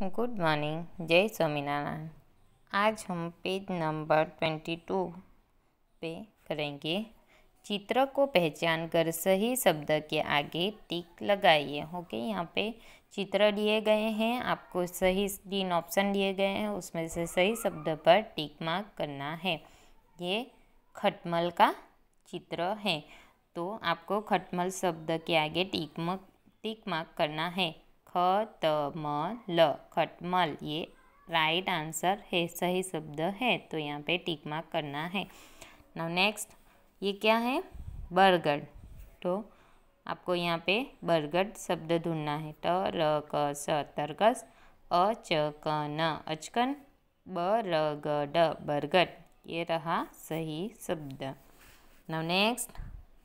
good morning जय स्वामीनारायण आज हम पेज नंबर ट्वेंटी टू पे करेंगे चित्र को पहचान कर सही शब्द के आगे टिक लगाइए ओके यहाँ पे चित्र लिए गए हैं आपको सही तीन ऑप्शन लिए गए हैं उसमें से सही शब्द पर टिक मार्क करना है ये खटमल का चित्र है तो आपको खटमल शब्द के आगे टिक मार्क टिक मार्क करना है ख त ल खटमल ये राइट आंसर है सही शब्द है तो यहाँ पे टिक मार्क करना है नाउ नेक्स्ट ये क्या है बर्गर तो आपको यहाँ पे बर्गर शब्द ढूंढना है ट र क स तरकस अचकन ग ड बरगद ये रहा सही शब्द नाउ नेक्स्ट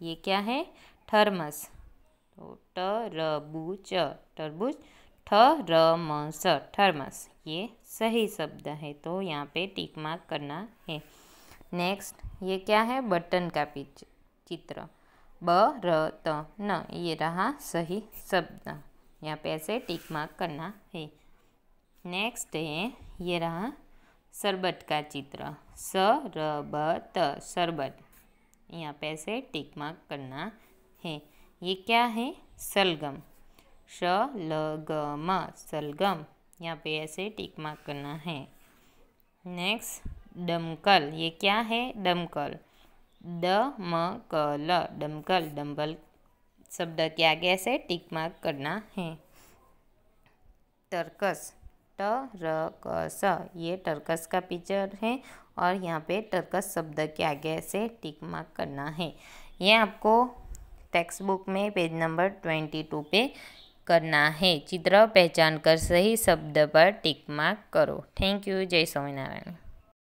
ये क्या है थर्मस तो ट च टरबूज ठ र म स थर्मस ये सही शब्द है तो यहाँ पे टिक मार्क करना है नेक्स्ट ये क्या है बटन का पिच चित्र ब र त न ये रहा सही शब्द यहाँ पे ऐसे टिक मार्क करना है नेक्स्ट है ये रहा शरबत का चित्र स र ब त शरबत यहाँ पे ऐसे टिक मार्क करना है ये क्या है सलगम श ल ग म सलगम यहाँ पे ऐसे टिक मार्क करना है नेक्स्ट डमकल ये क्या है डमकल ड म क ल डमकल डम्बल शब्द के आगे ऐसे टिक मार्क करना है टर्कस ट र क स ये टर्कस का पिक्चर है और यहाँ पे टर्कस शब्द के आगे ऐसे टिक मार्क करना है ये आपको टेक्स्ट बुक में पेज नंबर ट्वेंटी टू पे करना है चित्र पहचान कर सही शब्द पर टिक मार्क करो थैंक यू जय स्वामीनारायण